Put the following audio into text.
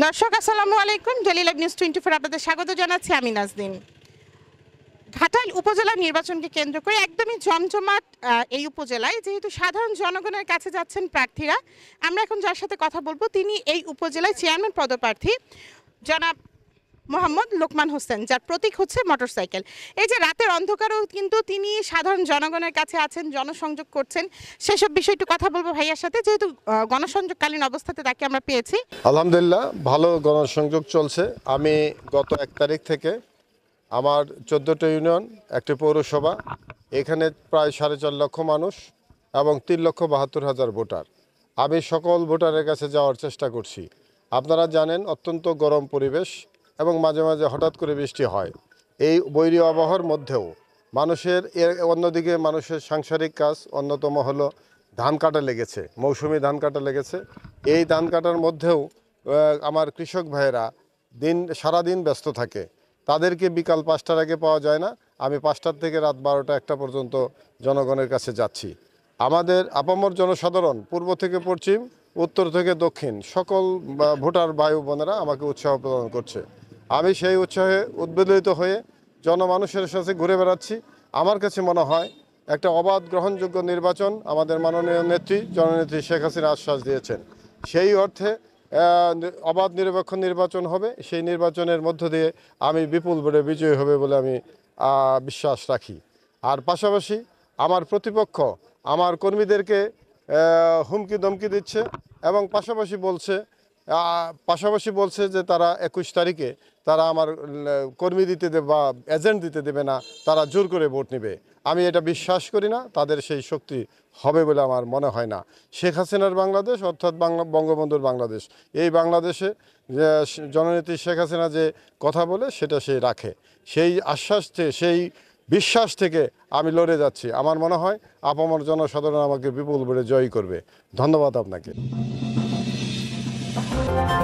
দর্শক আসসালামু আলাইকুম জলিল নিউজ টোয়েন্টি ফোর আপনাদের স্বাগত জানাচ্ছি আমি নাজদিন ঘাটাইল উপজেলা নির্বাচনকে কেন্দ্র করে একদমই জমজমাট এই উপজেলায় যেহেতু সাধারণ জনগণের কাছে যাচ্ছেন প্রার্থীরা আমরা এখন যার সাথে কথা বলবো তিনি এই উপজেলায় চেয়ারম্যান পদপ্রার্থী জনাব মোহাম্মদ লোকমান হোসেন যার প্রতীক হচ্ছে মোটরসাইকেল এই যে রাতের অন্ধকারও কিন্তু তিনি সাধারণ জনগণের কাছে আছেন জনসংযোগ করছেন সেসব বিষয়ে একটু কথা বলবো ভাইয়ার সাথে যেহেতু গণসংযোগকালীন অবস্থাতে তাকে আমরা পেয়েছি আলহামদুলিল্লাহ ভালো গণসংযোগ চলছে আমি গত এক তারিখ থেকে আমার চোদ্দোটা ইউনিয়ন একটি পৌরসভা এখানে প্রায় সাড়ে চার লক্ষ মানুষ এবং তিন লক্ষ বাহাত্তর হাজার ভোটার আমি সকল ভোটারের কাছে যাওয়ার চেষ্টা করছি আপনারা জানেন অত্যন্ত গরম পরিবেশ এবং মাঝে মাঝে হঠাৎ করে বৃষ্টি হয় এই বৈরী আবহাওয়ার মধ্যেও মানুষের এর অন্যদিকে মানুষের সাংসারিক কাজ অন্যতম হলো ধান কাটা লেগেছে মৌসুমি ধান কাটা লেগেছে এই ধান কাটার মধ্যেও আমার কৃষক ভাইয়েরা দিন সারাদিন ব্যস্ত থাকে তাদেরকে বিকাল পাঁচটার আগে পাওয়া যায় না আমি পাঁচটার থেকে রাত বারোটা একটা পর্যন্ত জনগণের কাছে যাচ্ছি আমাদের আপামর জনসাধারণ পূর্ব থেকে পশ্চিম উত্তর থেকে দক্ষিণ সকল ভোটার বায়ু বোনেরা আমাকে উৎসাহ প্রদান করছে আমি সেই উৎসাহে উদ্বেদিত হয়ে জনমানুষের সাথে ঘুরে বেড়াচ্ছি আমার কাছে মনে হয় একটা অবাধ গ্রহণযোগ্য নির্বাচন আমাদের মাননীয় নেত্রী জননেত্রী শেখ হাসিনা আশ্বাস দিয়েছেন সেই অর্থে অবাধ নিরপেক্ষ নির্বাচন হবে সেই নির্বাচনের মধ্য দিয়ে আমি বিপুল ভোটে বিজয়ী হবে বলে আমি বিশ্বাস রাখি আর পাশাপাশি আমার প্রতিপক্ষ আমার কর্মীদেরকে হুমকি দমকি দিচ্ছে এবং পাশাপাশি বলছে পাশাপাশি বলছে যে তারা একুশ তারিখে তারা আমার কর্মী দিতে দেবে বা এজেন্ট দিতে দেবে না তারা জোর করে ভোট নেবে আমি এটা বিশ্বাস করি না তাদের সেই শক্তি হবে বলে আমার মনে হয় না শেখ হাসিনার বাংলাদেশ অর্থাৎ বাংলা বঙ্গবন্ধুর বাংলাদেশ এই বাংলাদেশে জননেত্রী শেখ হাসিনা যে কথা বলে সেটা সে রাখে সেই আশ্বাস সেই বিশ্বাস থেকে আমি লড়ে যাচ্ছি আমার মনে হয় আপামর জনসাধারণ আমাকে বিপুল বলে জয়ী করবে ধন্যবাদ আপনাকে Thank you.